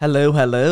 Hello, hello.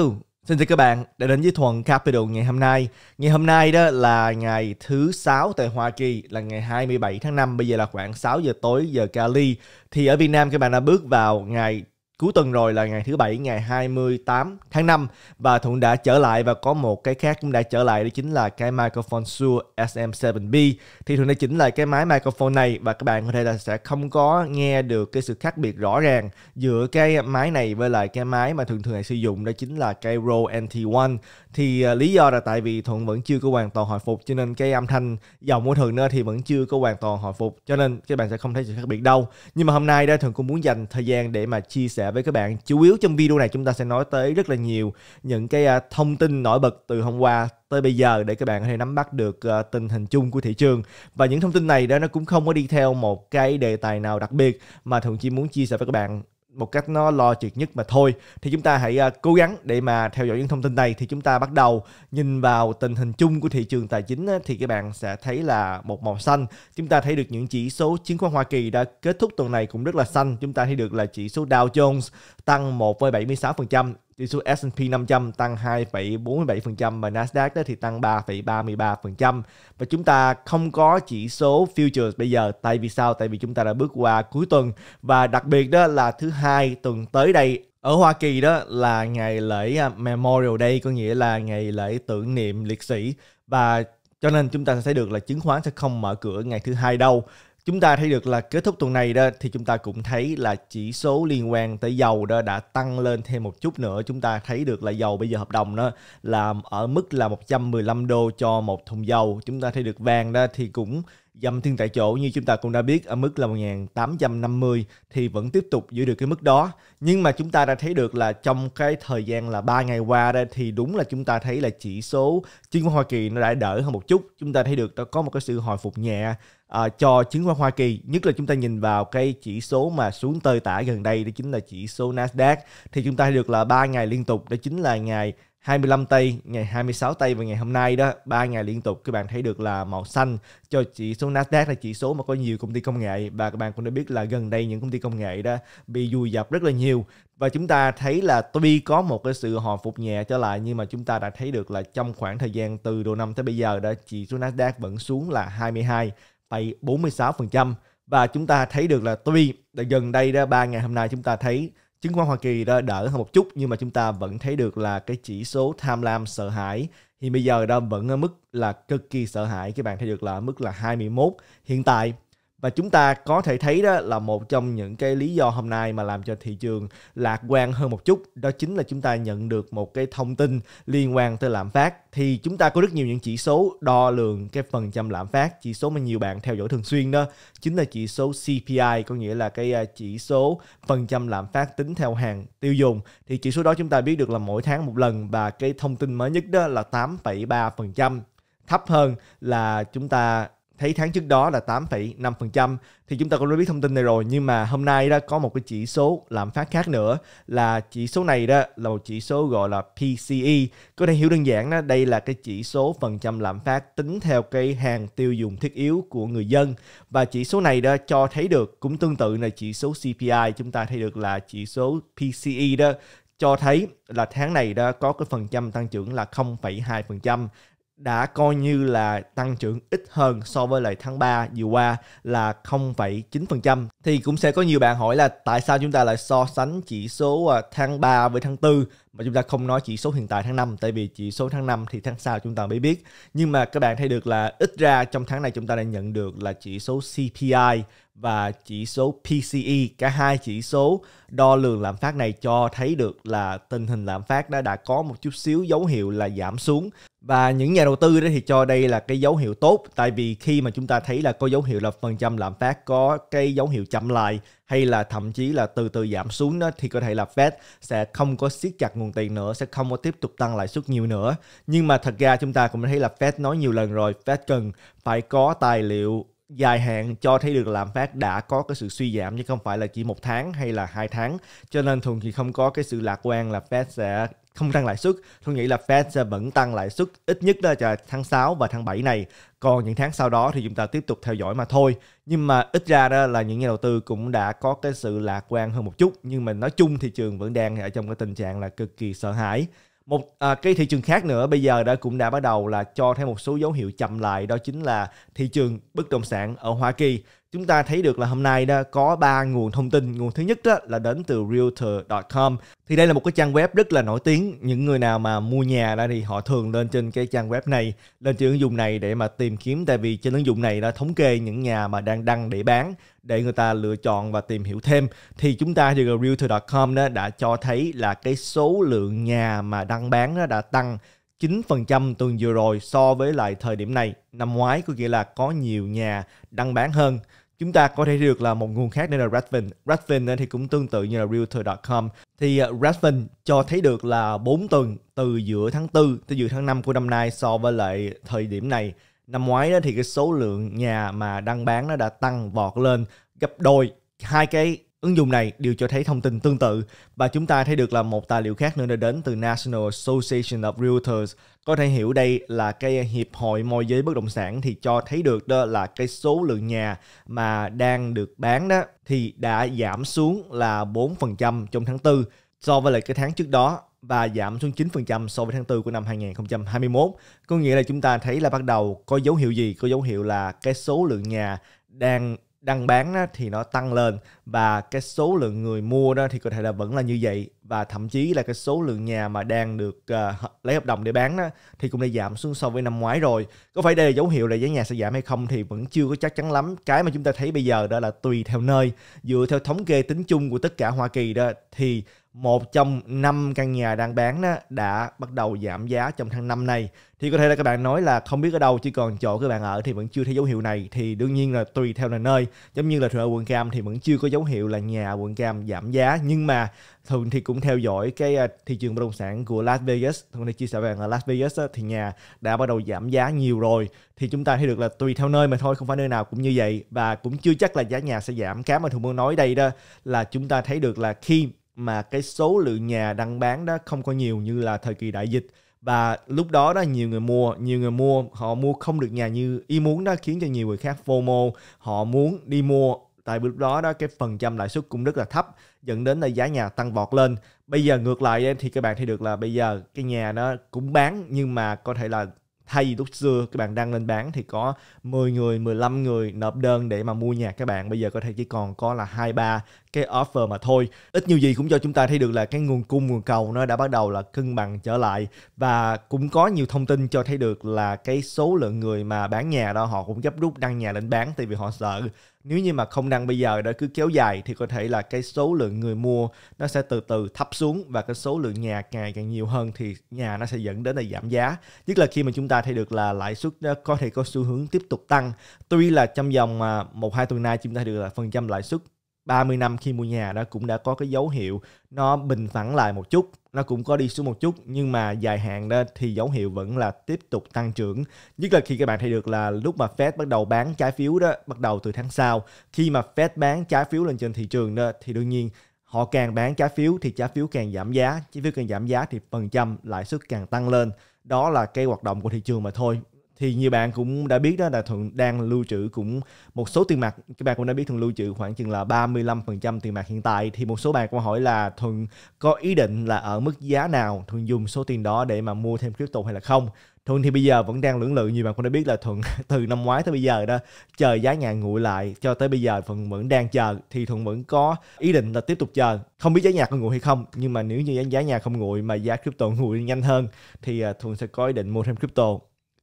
Xin chào các bạn đã đến với Thuần Capital ngày hôm nay. Ngày hôm nay đó là ngày thứ sáu tại Hoa Kỳ là ngày 27 tháng 5, bây giờ là khoảng 6 giờ tối giờ Cali. Thì ở Việt Nam các bạn đã bước vào ngày cuối tuần rồi là ngày thứ bảy ngày 28 tháng 5 và Thuận đã trở lại và có một cái khác cũng đã trở lại đó chính là cái microphone Shure SM7B thì Thuận đã chỉnh lại cái máy microphone này và các bạn có thể là sẽ không có nghe được cái sự khác biệt rõ ràng giữa cái máy này với lại cái máy mà thường thường hay sử dụng đó chính là cái Rode NT1 thì uh, lý do là tại vì thuận vẫn chưa có hoàn toàn hồi phục cho nên cái âm thanh dòng của thuận thì vẫn chưa có hoàn toàn hồi phục cho nên các bạn sẽ không thấy sự khác biệt đâu nhưng mà hôm nay đây thuận cũng muốn dành thời gian để mà chia sẻ với các bạn chủ yếu trong video này chúng ta sẽ nói tới rất là nhiều những cái uh, thông tin nổi bật từ hôm qua tới bây giờ để các bạn có thể nắm bắt được uh, tình hình chung của thị trường và những thông tin này đó nó cũng không có đi theo một cái đề tài nào đặc biệt mà thuận chỉ muốn chia sẻ với các bạn một cách nó logic nhất mà thôi thì chúng ta hãy uh, cố gắng để mà theo dõi những thông tin này thì chúng ta bắt đầu nhìn vào tình hình chung của thị trường tài chính thì các bạn sẽ thấy là một màu xanh chúng ta thấy được những chỉ số chứng khoán Hoa Kỳ đã kết thúc tuần này cũng rất là xanh chúng ta thấy được là chỉ số Dow Jones tăng 1,76% chỉ số S&P 500 tăng 2,47% và Nasdaq đó thì tăng 3,33%. Và chúng ta không có chỉ số futures bây giờ tại vì sao? Tại vì chúng ta đã bước qua cuối tuần và đặc biệt đó là thứ hai tuần tới đây ở Hoa Kỳ đó là ngày lễ à, Memorial Day có nghĩa là ngày lễ tưởng niệm liệt sĩ và cho nên chúng ta sẽ được là chứng khoán sẽ không mở cửa ngày thứ hai đâu chúng ta thấy được là kết thúc tuần này đó thì chúng ta cũng thấy là chỉ số liên quan tới dầu đó đã tăng lên thêm một chút nữa chúng ta thấy được là dầu bây giờ hợp đồng đó là ở mức là 115 đô cho một thùng dầu chúng ta thấy được vàng đó thì cũng dầm thiên tại chỗ như chúng ta cũng đã biết ở mức là 1850 thì vẫn tiếp tục giữ được cái mức đó. Nhưng mà chúng ta đã thấy được là trong cái thời gian là 3 ngày qua đây thì đúng là chúng ta thấy là chỉ số chứng khoán Hoa Kỳ nó đã đỡ hơn một chút. Chúng ta thấy được nó có một cái sự hồi phục nhẹ à, cho chứng khoán Hoa Kỳ nhất là chúng ta nhìn vào cái chỉ số mà xuống tơi tả gần đây đó chính là chỉ số Nasdaq thì chúng ta được là ba ngày liên tục đó chính là ngày 25 tây, ngày 26 tây và ngày hôm nay đó, 3 ngày liên tục các bạn thấy được là màu xanh cho chỉ số Nasdaq là chỉ số mà có nhiều công ty công nghệ và các bạn cũng đã biết là gần đây những công ty công nghệ đó bị dùi dập rất là nhiều và chúng ta thấy là tuy có một cái sự hồi phục nhẹ trở lại nhưng mà chúng ta đã thấy được là trong khoảng thời gian từ đầu năm tới bây giờ đó chỉ số Nasdaq vẫn xuống là 22 phải 46% và chúng ta thấy được là tuy là gần đây đó ba ngày hôm nay chúng ta thấy chứng khoán Hoa Kỳ đã đỡ hơn một chút nhưng mà chúng ta vẫn thấy được là cái chỉ số tham lam sợ hãi thì bây giờ đó vẫn ở mức là cực kỳ sợ hãi các bạn thấy được là mức là 21 hiện tại và chúng ta có thể thấy đó là một trong những cái lý do hôm nay mà làm cho thị trường lạc quan hơn một chút đó chính là chúng ta nhận được một cái thông tin liên quan tới lạm phát thì chúng ta có rất nhiều những chỉ số đo lường cái phần trăm lạm phát chỉ số mà nhiều bạn theo dõi thường xuyên đó chính là chỉ số CPI có nghĩa là cái à, chỉ số phần trăm lạm phát tính theo hàng tiêu dùng thì chỉ số đó chúng ta biết được là mỗi tháng một lần và cái thông tin mới nhất đó là 8,3% thấp hơn là chúng ta thấy tháng trước đó là 8,5% thì chúng ta cũng đã biết thông tin này rồi nhưng mà hôm nay đó có một cái chỉ số lạm phát khác nữa là chỉ số này đó là một chỉ số gọi là PCE có thể hiểu đơn giản đó đây là cái chỉ số phần trăm lạm phát tính theo cái hàng tiêu dùng thiết yếu của người dân và chỉ số này đó cho thấy được cũng tương tự là chỉ số CPI chúng ta thấy được là chỉ số PCE đó cho thấy là tháng này đã có cái phần trăm tăng trưởng là 0,2% đã coi như là tăng trưởng ít hơn so với lại tháng 3 vừa qua là 0,9% thì cũng sẽ có nhiều bạn hỏi là tại sao chúng ta lại so sánh chỉ số à, tháng 3 với tháng 4 mà chúng ta không nói chỉ số hiện tại tháng 5 tại vì chỉ số tháng 5 thì tháng sau chúng ta mới biết nhưng mà các bạn thấy được là ít ra trong tháng này chúng ta đã nhận được là chỉ số CPI và chỉ số PCE. Cả hai chỉ số đo lường lạm phát này cho thấy được là tình hình lạm phát đã đã có một chút xíu dấu hiệu là giảm xuống. Và những nhà đầu tư đó thì cho đây là cái dấu hiệu tốt tại vì khi mà chúng ta thấy là có dấu hiệu là phần trăm lạm phát có cái dấu hiệu chậm lại hay là thậm chí là từ từ giảm xuống đó thì có thể là Fed sẽ không có siết chặt nguồn tiền nữa, sẽ không có tiếp tục tăng lãi suất nhiều nữa. Nhưng mà thật ra chúng ta cũng thấy là Fed nói nhiều lần rồi, Fed cần phải có tài liệu dài hạn cho thấy được lạm phát đã có cái sự suy giảm chứ không phải là chỉ một tháng hay là hai tháng cho nên thường thì không có cái sự lạc quan là Fed sẽ không tăng lãi suất tôi nghĩ là Fed sẽ vẫn tăng lãi suất ít nhất là là tháng 6 và tháng 7 này còn những tháng sau đó thì chúng ta tiếp tục theo dõi mà thôi nhưng mà ít ra đó là những nhà đầu tư cũng đã có cái sự lạc quan hơn một chút nhưng mà nói chung thị trường vẫn đang ở trong cái tình trạng là cực kỳ sợ hãi một à, cái thị trường khác nữa bây giờ đã cũng đã bắt đầu là cho thêm một số dấu hiệu chậm lại đó chính là thị trường bất động sản ở Hoa Kỳ chúng ta thấy được là hôm nay đã có ba nguồn thông tin nguồn thứ nhất đó là đến từ realtor.com thì đây là một cái trang web rất là nổi tiếng những người nào mà mua nhà đó thì họ thường lên trên cái trang web này lên trên ứng dụng này để mà tìm kiếm tại vì trên ứng dụng này đã thống kê những nhà mà đang đăng để bán để người ta lựa chọn và tìm hiểu thêm thì chúng ta thì realtor.com đó đã cho thấy là cái số lượng nhà mà đăng bán đó đã tăng 9% tuần vừa rồi so với lại thời điểm này năm ngoái có nghĩa là có nhiều nhà đăng bán hơn chúng ta có thể được là một nguồn khác đây là Redfin. Redfin thì cũng tương tự như là Realtor.com. Thì à, Redfin cho thấy được là 4 tuần từ giữa tháng 4 tới giữa tháng 5 của năm nay so với lại thời điểm này. Năm ngoái đó thì cái số lượng nhà mà đăng bán nó đã tăng vọt lên gấp đôi. Hai cái Ứng dụng này đều cho thấy thông tin tương tự và chúng ta thấy được là một tài liệu khác nữa đã đến từ National Association of Realtors. Có thể hiểu đây là cái hiệp hội môi giới bất động sản thì cho thấy được đó là cái số lượng nhà mà đang được bán đó thì đã giảm xuống là 4% trong tháng 4 so với lại cái tháng trước đó và giảm xuống 9% so với tháng 4 của năm 2021. Có nghĩa là chúng ta thấy là bắt đầu có dấu hiệu gì? Có dấu hiệu là cái số lượng nhà đang đăng bán đó, thì nó tăng lên và cái số lượng người mua đó thì có thể là vẫn là như vậy và thậm chí là cái số lượng nhà mà đang được uh, lấy hợp đồng để bán đó thì cũng đã giảm xuống so với năm ngoái rồi có phải đây là dấu hiệu là giá nhà sẽ giảm hay không thì vẫn chưa có chắc chắn lắm cái mà chúng ta thấy bây giờ đó là tùy theo nơi dựa theo thống kê tính chung của tất cả Hoa Kỳ đó thì một trong năm căn nhà đang bán đó đã bắt đầu giảm giá trong tháng năm này thì có thể là các bạn nói là không biết ở đâu chỉ còn chỗ các bạn ở thì vẫn chưa thấy dấu hiệu này thì đương nhiên là tùy theo là nơi giống như là ở quận cam thì vẫn chưa có dấu hiệu là nhà quận cam giảm giá nhưng mà thường thì cũng theo dõi cái à, thị trường bất động sản của Las Vegas thường thì chia sẻ với bạn là Las Vegas thì nhà đã bắt đầu giảm giá nhiều rồi thì chúng ta thấy được là tùy theo nơi mà thôi không phải nơi nào cũng như vậy và cũng chưa chắc là giá nhà sẽ giảm cái mà thường muốn nói đây đó là chúng ta thấy được là khi mà cái số lượng nhà đang bán đó không có nhiều như là thời kỳ đại dịch và lúc đó đó nhiều người mua nhiều người mua họ mua không được nhà như ý muốn đó khiến cho nhiều người khác FOMO họ muốn đi mua tại lúc đó đó cái phần trăm lãi suất cũng rất là thấp dẫn đến là giá nhà tăng vọt lên bây giờ ngược lại thì các bạn thấy được là bây giờ cái nhà nó cũng bán nhưng mà có thể là thay vì lúc xưa các bạn đăng lên bán thì có 10 người 15 người nộp đơn để mà mua nhà các bạn bây giờ có thể chỉ còn có là hai ba cái offer mà thôi ít nhiều gì cũng cho chúng ta thấy được là cái nguồn cung nguồn cầu nó đã bắt đầu là cân bằng trở lại và cũng có nhiều thông tin cho thấy được là cái số lượng người mà bán nhà đó họ cũng gấp rút đăng nhà lên bán tại vì họ sợ nếu như mà không đăng bây giờ để cứ kéo dài thì có thể là cái số lượng người mua nó sẽ từ từ thấp xuống và cái số lượng nhà ngày càng nhiều hơn thì nhà nó sẽ dẫn đến là giảm giá nhất là khi mà chúng ta thấy được là lãi suất có thể có xu hướng tiếp tục tăng tuy là trong vòng à, một hai tuần nay chúng ta được là phần trăm lãi suất 30 năm khi mua nhà đó cũng đã có cái dấu hiệu nó bình phẳng lại một chút nó cũng có đi xuống một chút nhưng mà dài hạn đó thì dấu hiệu vẫn là tiếp tục tăng trưởng nhất là khi các bạn thấy được là lúc mà Fed bắt đầu bán trái phiếu đó bắt đầu từ tháng sau khi mà Fed bán trái phiếu lên trên thị trường đó thì đương nhiên họ càng bán trái phiếu thì trái phiếu càng giảm giá trái phiếu càng giảm giá thì phần trăm lãi suất càng tăng lên đó là cái hoạt động của thị trường mà thôi thì nhiều bạn cũng đã biết đó là thuận đang lưu trữ cũng một số tiền mặt các bạn cũng đã biết thuận lưu trữ khoảng chừng là 35% tiền mặt hiện tại thì một số bạn cũng hỏi là thuận có ý định là ở mức giá nào thuận dùng số tiền đó để mà mua thêm crypto hay là không Thuận thì bây giờ vẫn đang lưỡng lự nhiều bạn cũng đã biết là Thuận từ năm ngoái tới bây giờ đó chờ giá nhà nguội lại cho tới bây giờ Thuận vẫn đang chờ thì Thuận vẫn có ý định là tiếp tục chờ không biết giá nhà có nguội hay không nhưng mà nếu như giá nhà không nguội mà giá crypto nguội nhanh hơn thì à, Thuận sẽ có ý định mua thêm crypto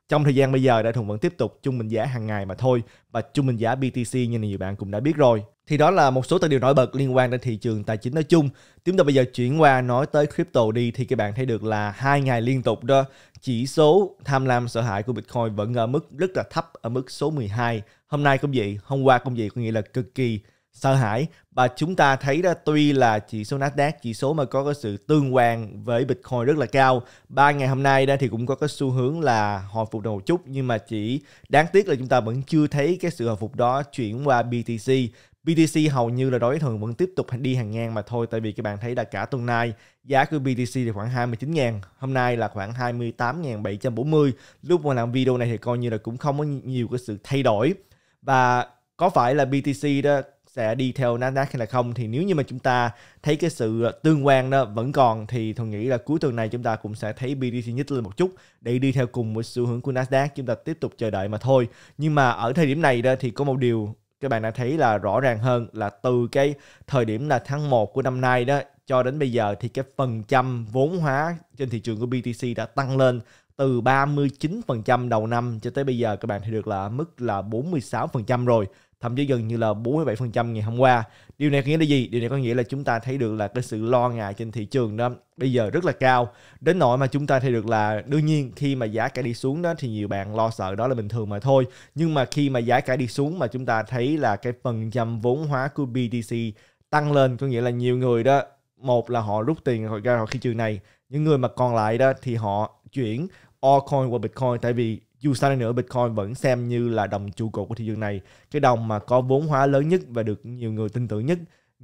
trong thời gian bây giờ đại thùng vẫn tiếp tục chung mệnh giá hàng ngày mà thôi và chung mệnh giá BTC như nhiều bạn cũng đã biết rồi thì đó là một số tài điều nổi bật liên quan đến thị trường tài chính nói chung chúng ta bây giờ chuyển qua nói tới crypto đi thì các bạn thấy được là hai ngày liên tục đó chỉ số tham lam sợ hãi của Bitcoin vẫn ở mức rất là thấp ở mức số 12 hôm nay cũng vậy hôm qua cũng vậy có nghĩa là cực kỳ sợ hãi và chúng ta thấy đó tuy là chỉ số Nasdaq chỉ số mà có cái sự tương quan với Bitcoin rất là cao ba ngày hôm nay đó thì cũng có cái xu hướng là hồi phục đầu chút nhưng mà chỉ đáng tiếc là chúng ta vẫn chưa thấy cái sự hồi phục đó chuyển qua BTC BTC hầu như là đối thường vẫn tiếp tục đi hàng ngang mà thôi tại vì các bạn thấy là cả tuần nay giá của BTC thì khoảng 29.000 hôm nay là khoảng 28.740 lúc mà làm video này thì coi như là cũng không có nhiều cái sự thay đổi và có phải là BTC đó sẽ đi theo Nasdaq hay là không thì nếu như mà chúng ta thấy cái sự tương quan đó vẫn còn thì tôi nghĩ là cuối tuần này chúng ta cũng sẽ thấy BTC nhích lên một chút để đi theo cùng với xu hướng của Nasdaq chúng ta tiếp tục chờ đợi mà thôi nhưng mà ở thời điểm này đó thì có một điều các bạn đã thấy là rõ ràng hơn là từ cái thời điểm là tháng 1 của năm nay đó cho đến bây giờ thì cái phần trăm vốn hóa trên thị trường của BTC đã tăng lên từ 39% đầu năm cho tới bây giờ các bạn thì được là mức là 46% rồi thậm chí gần như là 47% ngày hôm qua. Điều này có nghĩa là gì? Điều này có nghĩa là chúng ta thấy được là cái sự lo ngại trên thị trường đó bây giờ rất là cao. Đến nỗi mà chúng ta thấy được là đương nhiên khi mà giá cả đi xuống đó thì nhiều bạn lo sợ đó là bình thường mà thôi. Nhưng mà khi mà giá cả đi xuống mà chúng ta thấy là cái phần trăm vốn hóa của BTC tăng lên có nghĩa là nhiều người đó một là họ rút tiền ra khỏi thị trường này những người mà còn lại đó thì họ chuyển altcoin qua bitcoin tại vì dù sao đi nữa, Bitcoin vẫn xem như là đồng trụ cột của thị trường này, cái đồng mà có vốn hóa lớn nhất và được nhiều người tin tưởng nhất.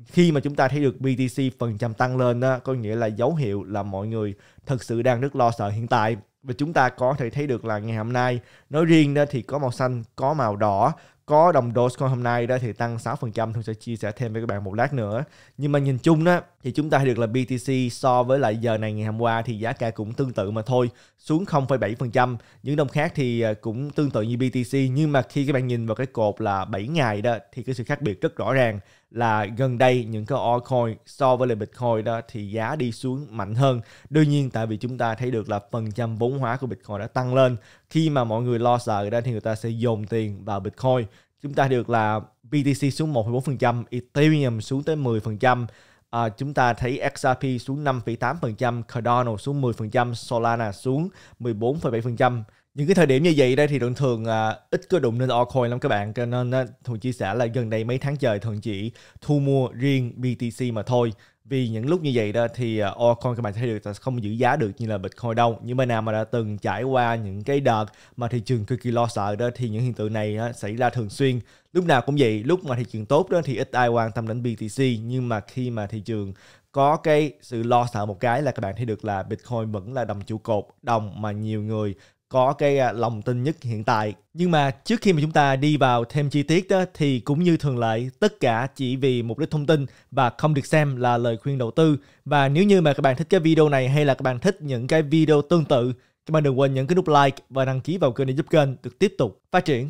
Khi mà chúng ta thấy được BTC phần trăm tăng lên, có nghĩa là dấu hiệu là mọi người thật sự đang rất lo sợ hiện tại và chúng ta có thể thấy được là ngày hôm nay nói riêng thì có màu xanh có màu đỏ có đồng Dogecoin hôm nay đó thì tăng 6% tôi sẽ chia sẻ thêm với các bạn một lát nữa. Nhưng mà nhìn chung đó thì chúng ta được là BTC so với lại giờ này ngày hôm qua thì giá cả cũng tương tự mà thôi, xuống 0,7%. Những đồng khác thì à, cũng tương tự như BTC nhưng mà khi các bạn nhìn vào cái cột là 7 ngày đó thì cái sự khác biệt rất rõ ràng là gần đây những cái altcoin so với lại Bitcoin đó thì giá đi xuống mạnh hơn. Đương nhiên tại vì chúng ta thấy được là phần trăm vốn hóa của Bitcoin đã tăng lên. Khi mà mọi người lo sợ đó thì người ta sẽ dồn tiền vào Bitcoin. Chúng ta được là BTC xuống 1,4%, Ethereum xuống tới 10%, à, chúng ta thấy XRP xuống 5,8%, Cardano xuống 10%, Solana xuống 14,7% những cái thời điểm như vậy đây thì thường thường à, ít có đụng nên altcoin lắm các bạn cho nên thường chia sẻ là gần đây mấy tháng trời thường chỉ thu mua riêng BTC mà thôi vì những lúc như vậy đó thì à, altcoin các bạn thấy được là không giữ giá được như là Bitcoin đâu nhưng mà nào mà đã từng trải qua những cái đợt mà thị trường cực kỳ lo sợ đó thì những hiện tượng này á, xảy ra thường xuyên lúc nào cũng vậy lúc mà thị trường tốt đó thì ít ai quan tâm đến BTC nhưng mà khi mà thị trường có cái sự lo sợ một cái là các bạn thấy được là Bitcoin vẫn là đồng trụ cột, đồng mà nhiều người có cái à, lòng tin nhất hiện tại. Nhưng mà trước khi mà chúng ta đi vào thêm chi tiết đó, thì cũng như thường lệ, tất cả chỉ vì mục đích thông tin và không được xem là lời khuyên đầu tư. Và nếu như mà các bạn thích cái video này hay là các bạn thích những cái video tương tự, các bạn đừng quên nhấn cái nút like và đăng ký vào kênh để giúp kênh được tiếp tục phát triển.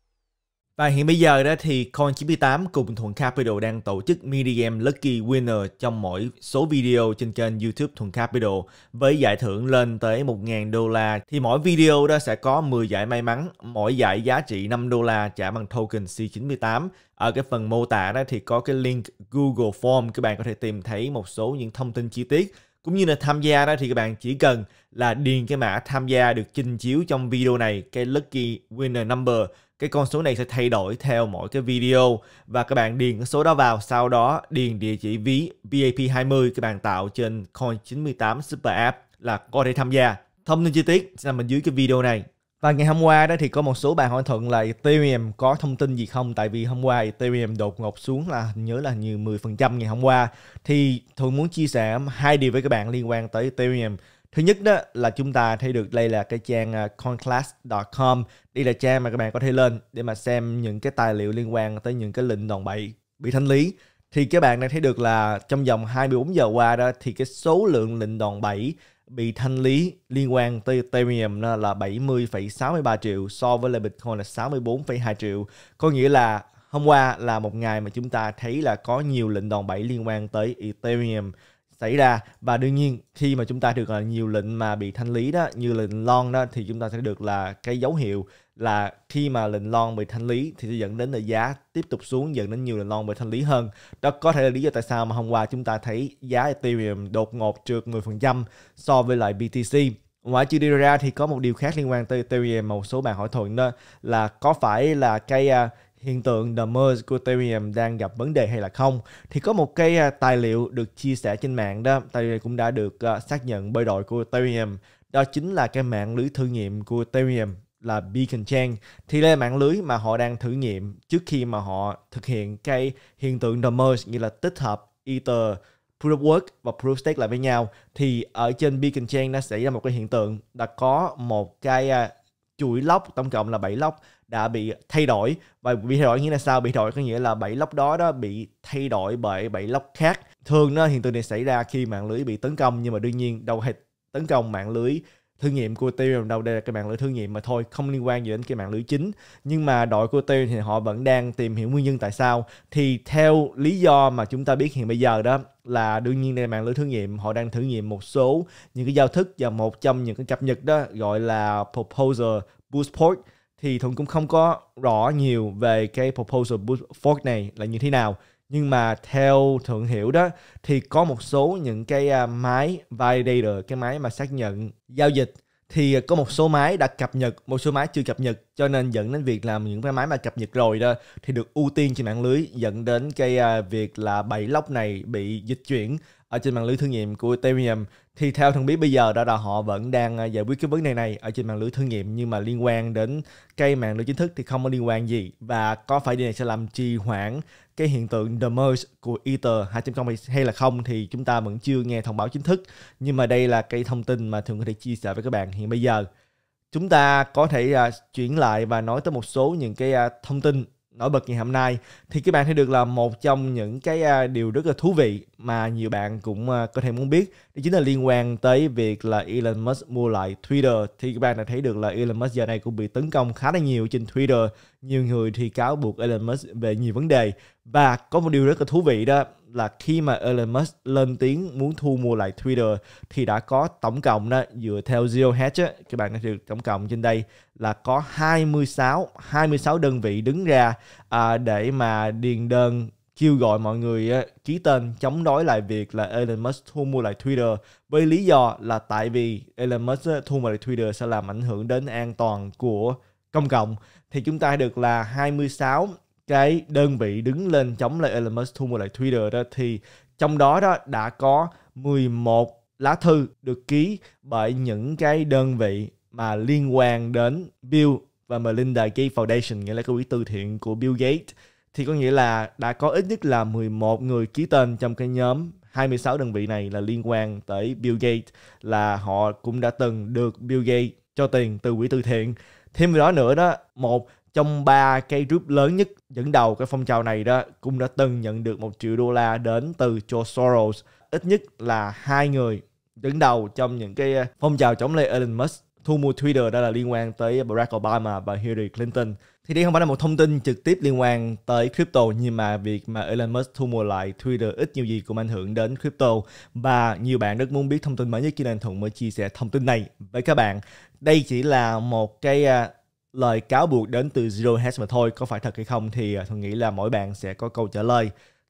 Và hiện bây giờ đó thì Coin98 cùng Thuận Capital đang tổ chức mini game Lucky Winner trong mỗi số video trên kênh YouTube Thuận Capital với giải thưởng lên tới 1.000 đô la. Thì mỗi video đó sẽ có 10 giải may mắn, mỗi giải giá trị 5 đô la trả bằng token C98. Ở cái phần mô tả đó thì có cái link Google Form các bạn có thể tìm thấy một số những thông tin chi tiết cũng như là tham gia đó thì các bạn chỉ cần là điền cái mã tham gia được trình chiếu trong video này cái lucky winner number cái con số này sẽ thay đổi theo mỗi cái video và các bạn điền cái số đó vào sau đó điền địa chỉ ví VAP20 các bạn tạo trên Coin98 Super App là có thể tham gia thông tin chi tiết sẽ nằm ở dưới cái video này và ngày hôm qua đó thì có một số bạn hỏi thuận là Ethereum có thông tin gì không? Tại vì hôm qua Ethereum đột ngột xuống là nhớ là như 10% ngày hôm qua. Thì Thuận muốn chia sẻ hai điều với các bạn liên quan tới Ethereum. Thứ nhất đó là chúng ta thấy được đây là cái trang à, conclass.com. Đây là trang mà các bạn có thể lên để mà xem những cái tài liệu liên quan tới những cái lệnh đòn bẩy bị thanh lý. Thì các bạn đang thấy được là trong vòng 24 giờ qua đó thì cái số lượng lệnh đòn bẩy bị thanh lý liên quan tới Ethereum là 70,63 triệu so với lại Bitcoin là 64,2 triệu. Có nghĩa là hôm qua là một ngày mà chúng ta thấy là có nhiều lệnh đòn bẩy liên quan tới Ethereum xảy ra và đương nhiên khi mà chúng ta được là ờ, nhiều lệnh mà bị thanh lý đó như lệnh lon đó thì chúng ta sẽ được là cái dấu hiệu là khi mà lệnh lon bị thanh lý thì sẽ dẫn đến là giá tiếp tục xuống dẫn đến nhiều lệnh lon bị thanh lý hơn đó có thể là lý do tại sao mà hôm qua chúng ta thấy giá Ethereum đột ngột trượt 10% so với lại BTC Ngoài chưa đi ra thì có một điều khác liên quan tới Ethereum một số bạn hỏi thuận đó là có phải là cái à, hiện tượng The Merge của Ethereum đang gặp vấn đề hay là không thì có một cái à, tài liệu được chia sẻ trên mạng đó tài liệu này cũng đã được à, xác nhận bởi đội của Ethereum đó chính là cái mạng lưới thử nghiệm của Ethereum là Beacon Chain thì đây là mạng lưới mà họ đang thử nghiệm trước khi mà họ thực hiện cái hiện tượng The Merge như là tích hợp Ether Proof of Work và Proof of Stake lại với nhau thì ở trên Beacon Chain nó xảy ra một cái hiện tượng đã có một cái à, chuỗi lóc tổng cộng là 7 lóc đã bị thay đổi và bị thay đổi nghĩa là sao bị thay đổi có nghĩa là 7 lóc đó đó bị thay đổi bởi 7 lóc khác thường nó hiện tượng này xảy ra khi mạng lưới bị tấn công nhưng mà đương nhiên đâu hề tấn công mạng lưới thử nghiệm của tiêu đâu đây là cái mạng lưới thử nghiệm mà thôi không liên quan gì đến cái mạng lưới chính nhưng mà đội của tiêu thì họ vẫn đang tìm hiểu nguyên nhân tại sao thì theo lý do mà chúng ta biết hiện bây giờ đó là đương nhiên đây là mạng lưới thử nghiệm họ đang thử nghiệm một số những cái giao thức và một trong những cái cập nhật đó gọi là proposal boost port thì thuận cũng không có rõ nhiều về cái proposal boost fork này là như thế nào nhưng mà theo thượng hiểu đó thì có một số những cái à, máy validator cái máy mà xác nhận giao dịch thì có một số máy đã cập nhật một số máy chưa cập nhật cho nên dẫn đến việc là những cái máy mà cập nhật rồi đó thì được ưu tiên trên mạng lưới dẫn đến cái à, việc là bẫy lóc này bị dịch chuyển ở trên mạng lưới thử nghiệm của Ethereum thì theo thằng biết bây giờ đó là họ vẫn đang à, giải quyết cái vấn đề này ở trên mạng lưới thử nghiệm nhưng mà liên quan đến cây mạng lưới chính thức thì không có liên quan gì và có phải điều này sẽ làm trì hoãn cái hiện tượng the merge của Ether 2.0 hay là không thì chúng ta vẫn chưa nghe thông báo chính thức nhưng mà đây là cái thông tin mà thường có thể chia sẻ với các bạn hiện bây giờ chúng ta có thể à, chuyển lại và nói tới một số những cái à, thông tin nổi bật ngày hôm nay thì các bạn thấy được là một trong những cái à, điều rất là thú vị mà nhiều bạn cũng à, có thể muốn biết đó chính là liên quan tới việc là Elon Musk mua lại Twitter thì các bạn đã thấy được là Elon Musk giờ này cũng bị tấn công khá là nhiều trên Twitter nhiều người thì cáo buộc Elon Musk về nhiều vấn đề và có một điều rất là thú vị đó là khi mà Elon Musk lên tiếng muốn thu mua lại Twitter thì đã có tổng cộng đó dựa theo Zero Hedge các bạn đã được tổng cộng trên đây là có 26 26 đơn vị đứng ra à, để mà điền đơn kêu gọi mọi người á, ký tên chống đối lại việc là Elon Musk thu mua lại Twitter với lý do là tại vì Elon Musk á, thu mua lại Twitter sẽ làm ảnh hưởng đến an toàn của công cộng thì chúng ta được là 26 cái đơn vị đứng lên chống lại Elon Musk thu mua lại Twitter đó thì trong đó đó đã có 11 lá thư được ký bởi những cái đơn vị mà liên quan đến Bill và Melinda Gates Foundation nghĩa là cái quỹ từ thiện của Bill Gates thì có nghĩa là đã có ít nhất là 11 người ký tên trong cái nhóm 26 đơn vị này là liên quan tới Bill Gates là họ cũng đã từng được Bill Gates cho tiền từ quỹ từ thiện thêm vào đó nữa đó một trong ba cái group lớn nhất dẫn đầu cái phong trào này đó cũng đã từng nhận được một triệu đô la đến từ George Soros ít nhất là hai người đứng đầu trong những cái ờ, phong trào chống lại Elon Musk thu mua Twitter đó là liên quan tới Barack Obama và Hillary Clinton thì đây không phải là một thông tin trực tiếp liên quan tới crypto nhưng mà việc mà Elon Musk thu mua lại Twitter ít nhiều gì cũng ảnh hưởng đến crypto và nhiều bạn rất muốn biết thông tin mới nhất cho nên Thuận mới chia sẻ thông tin này với các bạn đây chỉ là một cái ờ, lời cáo buộc đến từ Zero Hedge mà thôi có phải thật hay không thì à, thuần nghĩ là mỗi bạn sẽ có câu trả lời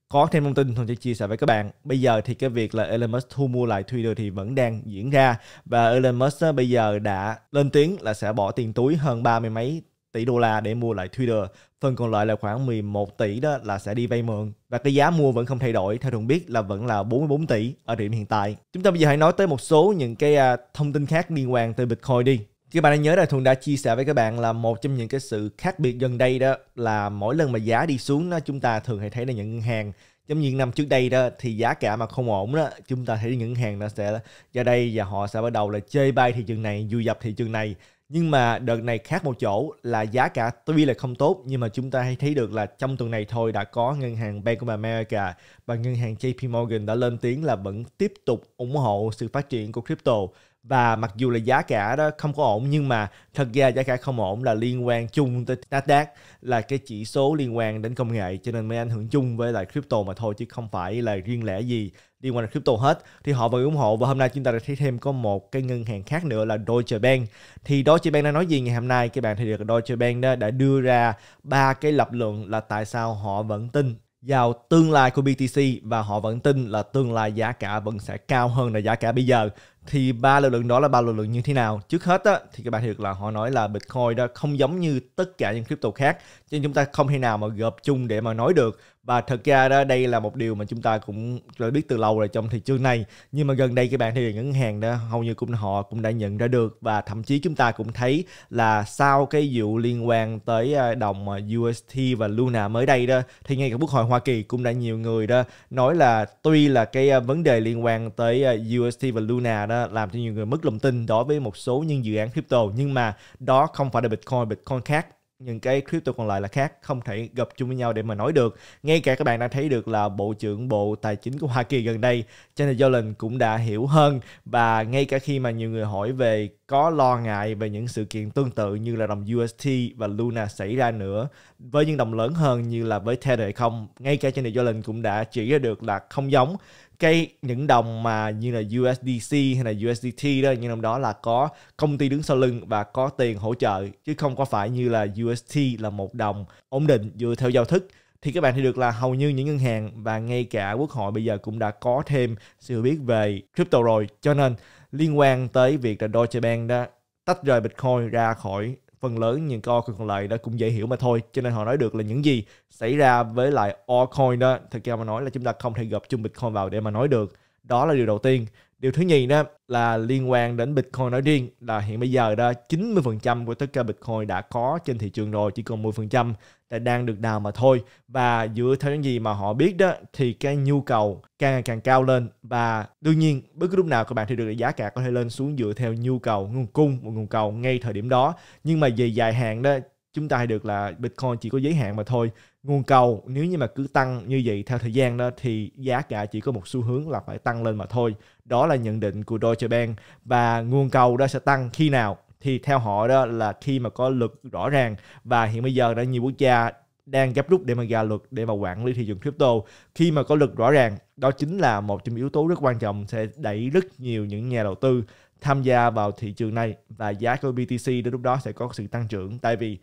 có thêm thông tin thuần sẽ chia sẻ với các bạn bây giờ thì cái việc là Elon Musk thu mua lại Twitter thì vẫn đang diễn ra và Elon Musk bây giờ đã lên tiếng là sẽ bỏ tiền túi hơn ba mươi mấy tỷ đô la để mua lại Twitter. Phần còn lại là khoảng 11 tỷ đó là sẽ đi vay mượn. Và cái giá mua vẫn không thay đổi, theo thường biết là vẫn là 44 tỷ ở điểm hiện tại. Chúng ta bây giờ hãy nói tới một số những cái à, thông tin khác liên quan tới Bitcoin đi các bạn đã nhớ là thường đã chia sẻ với các bạn là một trong những cái sự khác biệt gần đây đó là mỗi lần mà giá đi xuống đó chúng ta thường hay thấy là những ngân hàng giống như năm trước đây đó thì giá cả mà không ổn đó chúng ta thấy những hàng nó sẽ ra đây và họ sẽ bắt đầu là chơi bay thị trường này du dập thị trường này nhưng mà đợt này khác một chỗ là giá cả tuy là không tốt nhưng mà chúng ta hay thấy được là trong tuần này thôi đã có ngân hàng Bank of America và ngân hàng JP Morgan đã lên tiếng là vẫn tiếp tục ủng hộ sự phát triển của crypto và mặc dù là giá cả đó không có ổn nhưng mà thật ra giá cả không ổn là liên quan chung tới Nasdaq là cái chỉ số liên quan đến công nghệ cho nên mới ảnh hưởng chung với lại crypto mà thôi chứ không phải là riêng lẻ gì liên quan đến crypto hết thì họ vẫn ủng hộ và hôm nay chúng ta đã thấy thêm có một cái ngân hàng khác nữa là Deutsche Bank thì Deutsche Bank đã nói gì ngày hôm nay các bạn thấy được Deutsche Bank đó đã đưa ra ba cái lập luận là tại sao họ vẫn tin vào tương lai của BTC và họ vẫn tin là tương lai giá cả vẫn sẽ cao hơn là giá cả bây giờ thì ba lực lượng đó là ba lực lượng như thế nào trước hết á, thì các bạn hiểu là họ nói là bitcoin đó không giống như tất cả những crypto khác nên chúng ta không thể nào mà gộp chung để mà nói được và thật ra đó đây là một điều mà chúng ta cũng đã biết từ lâu rồi trong thị trường này nhưng mà gần đây các bạn thị trường ngân hàng đó hầu như cũng họ cũng đã nhận ra được và thậm chí chúng ta cũng thấy là sau cái vụ liên quan tới à, đồng à, UST và Luna mới đây đó thì ngay cả quốc hội Hoa Kỳ cũng đã nhiều người đó nói là tuy là cái à, vấn đề liên quan tới UST và Luna đó làm cho nhiều người mất lòng tin đối với một số những dự án crypto nhưng mà đó không phải là Bitcoin Bitcoin khác những cái crypto còn lại là khác không thể gặp chung với nhau để mà nói được ngay cả các bạn đã thấy được là bộ trưởng bộ tài chính của hoa kỳ gần đây janet yellen cũng đã hiểu hơn và ngay cả khi mà nhiều người hỏi về có lo ngại về những sự kiện tương tự như là đồng UST và Luna xảy ra nữa với những đồng lớn hơn như là với Tether hay không ngay cả Janet Yellen cũng đã chỉ ra được là không giống cái những đồng mà như là USDC hay là USDT đó những đồng đó là có công ty đứng sau lưng và có tiền hỗ trợ chứ không có phải như là UST là một đồng ổn định dựa theo giao thức thì các bạn thấy được là hầu như những ngân hàng và ngay cả quốc hội bây giờ cũng đã có thêm sự hiểu biết về crypto rồi cho nên liên quan tới việc là Deutsche Bank đã tách rời Bitcoin ra khỏi phần lớn những cái còn lại đó cũng dễ hiểu mà thôi cho nên họ nói được là những gì xảy ra với lại altcoin đó thực ra mà nói là chúng ta không thể gặp chung bitcoin vào để mà nói được đó là điều đầu tiên Điều thứ nhì đó là liên quan đến Bitcoin nói riêng là hiện bây giờ đó 90% của tất cả Bitcoin đã có trên thị trường rồi chỉ còn 10% là đang được đào mà thôi và dựa theo những gì mà họ biết đó thì cái nhu cầu càng ngày càng cao lên và đương nhiên bất cứ lúc nào các bạn thì được giá cả có thể lên xuống dựa theo nhu cầu nguồn cung một nguồn cầu ngay thời điểm đó nhưng mà về dài hạn đó chúng ta được là Bitcoin chỉ có giới hạn mà thôi nguồn cầu nếu như mà cứ tăng như vậy theo thời gian đó thì giá cả chỉ có một xu hướng là phải tăng lên mà thôi đó là nhận định của Deutsche Bank và nguồn cầu đó sẽ tăng khi nào? Thì theo họ đó là khi mà có luật rõ ràng và hiện bây giờ đã nhiều quốc gia đang gấp rút để mà ra luật để mà quản lý thị trường crypto khi mà có luật rõ ràng đó chính là một trong những yếu tố rất quan trọng sẽ đẩy rất nhiều những nhà đầu tư tham gia vào thị trường này và giá của BTC đến lúc đó sẽ có sự tăng trưởng tại vì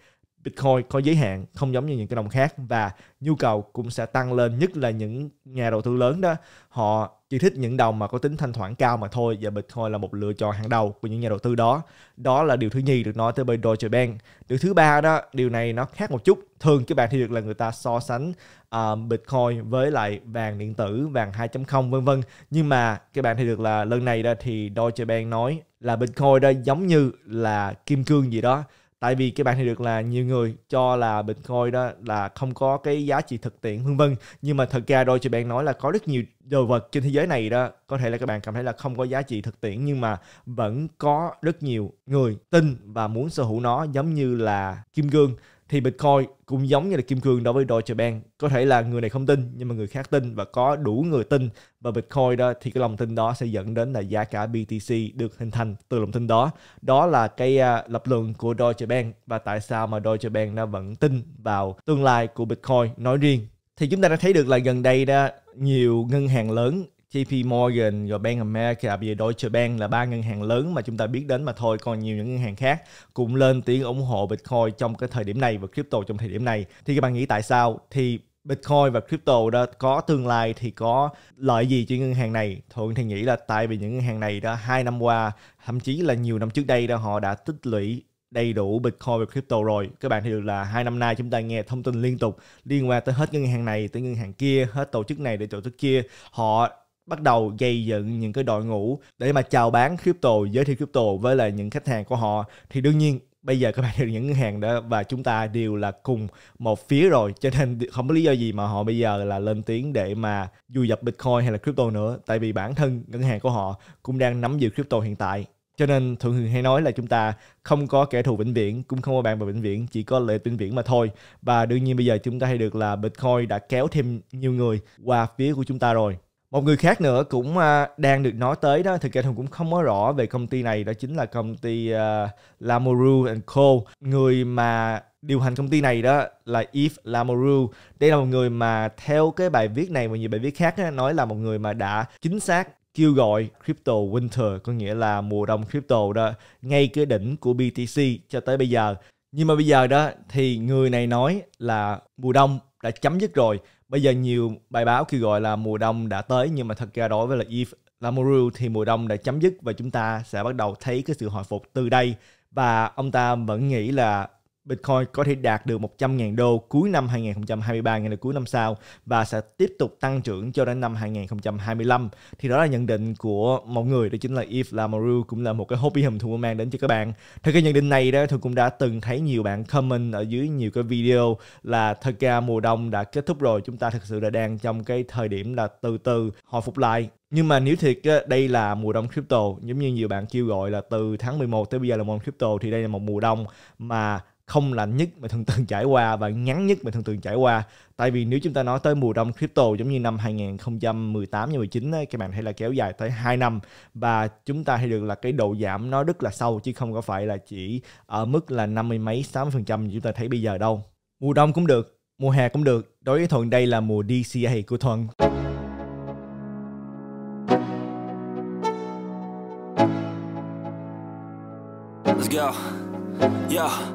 Bitcoin có giới hạn không giống như những cái đồng khác và nhu cầu cũng sẽ tăng lên nhất là những nhà đầu tư lớn đó họ chỉ thích những đồng mà có tính thanh khoản cao mà thôi và Bitcoin là một lựa chọn hàng đầu của những nhà đầu tư đó. Đó là điều thứ nhì được nói tới bên Deutsche Bank. Điều thứ ba đó, điều này nó khác một chút. Thường các bạn thì được là người ta so sánh uh, Bitcoin với lại vàng điện tử, vàng 2.0 vân vân. Nhưng mà các bạn thì được là lần này đó thì Deutsche Bank nói là Bitcoin đó giống như là kim cương gì đó tại vì cái bạn thì được là nhiều người cho là bitcoin đó là không có cái giá trị thực tiễn vân vân nhưng mà thật ra đôi chị bạn nói là có rất nhiều đồ vật trên thế giới này đó có thể là các bạn cảm thấy là không có giá trị thực tiễn nhưng mà vẫn có rất nhiều người tin và muốn sở hữu nó giống như là kim cương thì Bitcoin cũng giống như là kim cương đối với Deutsche Bank có thể là người này không tin nhưng mà người khác tin và có đủ người tin và Bitcoin đó thì cái lòng tin đó sẽ dẫn đến là giá cả BTC được hình thành từ lòng tin đó đó là cái uh, lập luận của Deutsche Bank và tại sao mà Deutsche Bank nó vẫn tin vào tương lai của Bitcoin nói riêng thì chúng ta đã thấy được là gần đây đó nhiều ngân hàng lớn JP Morgan, rồi Bank America, bây giờ Deutsche Bank là ba ngân hàng lớn mà chúng ta biết đến mà thôi. Còn nhiều những ngân hàng khác cũng lên tiếng ủng hộ Bitcoin trong cái thời điểm này và crypto trong thời điểm này. Thì các bạn nghĩ tại sao? Thì Bitcoin và crypto đó có tương lai thì có lợi gì cho ngân hàng này? Thuận thì nghĩ là tại vì những ngân hàng này đó hai năm qua, thậm chí là nhiều năm trước đây đó họ đã tích lũy đầy đủ Bitcoin và crypto rồi. Các bạn thì là hai năm nay chúng ta nghe thông tin liên tục liên quan tới hết ngân hàng này, tới ngân hàng kia, hết tổ chức này đến tổ chức kia. Họ bắt đầu gây dựng những cái đội ngũ để mà chào bán crypto, giới thiệu crypto với lại những khách hàng của họ thì đương nhiên bây giờ các bạn đều những ngân hàng đó và chúng ta đều là cùng một phía rồi cho nên không có lý do gì mà họ bây giờ là lên tiếng để mà du dập bitcoin hay là crypto nữa tại vì bản thân ngân hàng của họ cũng đang nắm giữ crypto hiện tại cho nên thường thường hay nói là chúng ta không có kẻ thù vĩnh viễn cũng không có bạn bè vĩnh viễn chỉ có lợi ích vĩnh viễn mà thôi và đương nhiên bây giờ chúng ta hay được là bitcoin đã kéo thêm nhiều người qua phía của chúng ta rồi một người khác nữa cũng à, đang được nói tới đó thực ra hùng cũng không có rõ về công ty này đó chính là công ty uh, à, Lamoru Co người mà điều hành công ty này đó là Eve Lamoru đây là một người mà theo cái bài viết này và nhiều bài viết khác đó, nói là một người mà đã chính xác kêu gọi crypto winter có nghĩa là mùa đông crypto đó ngay cái đỉnh của BTC cho tới bây giờ nhưng mà bây giờ đó thì người này nói là mùa đông đã chấm dứt rồi bây giờ nhiều bài báo kêu gọi là mùa đông đã tới nhưng mà thật ra đối với là Yves Lamoureux thì mùa đông đã chấm dứt và chúng ta sẽ bắt đầu thấy cái sự hồi phục từ đây và ông ta vẫn nghĩ là Bitcoin có thể đạt được 100.000 đô cuối năm 2023 ngay là cuối năm sau và sẽ tiếp tục tăng trưởng cho đến năm 2025. Thì đó là nhận định của một người đó chính là Yves Lamoureux cũng là một cái hobby hầm thua mang đến cho các bạn. Thì cái nhận định này đó tôi cũng đã từng thấy nhiều bạn comment ở dưới nhiều cái video là thật ra mùa đông đã kết thúc rồi chúng ta thực sự đã đang trong cái thời điểm là từ từ hồi phục lại nhưng mà nếu thiệt đây là mùa đông crypto giống như nhiều bạn kêu gọi là từ tháng 11 tới bây giờ là mùa crypto thì đây là một mùa đông mà không lạnh nhất mà thường từng trải qua và ngắn nhất mà thường từng trải qua. Tại vì nếu chúng ta nói tới mùa đông crypto giống như năm 2018 và 19 ấy, các bạn hay là kéo dài tới 2 năm và chúng ta thấy được là cái độ giảm nó rất là sâu chứ không có phải là chỉ ở mức là 50 mấy 60% trăm. chúng ta thấy bây giờ đâu. Mùa đông cũng được, mùa hè cũng được. Đối với Thuận đây là mùa DCA của Thuận. Let's go. Yeah.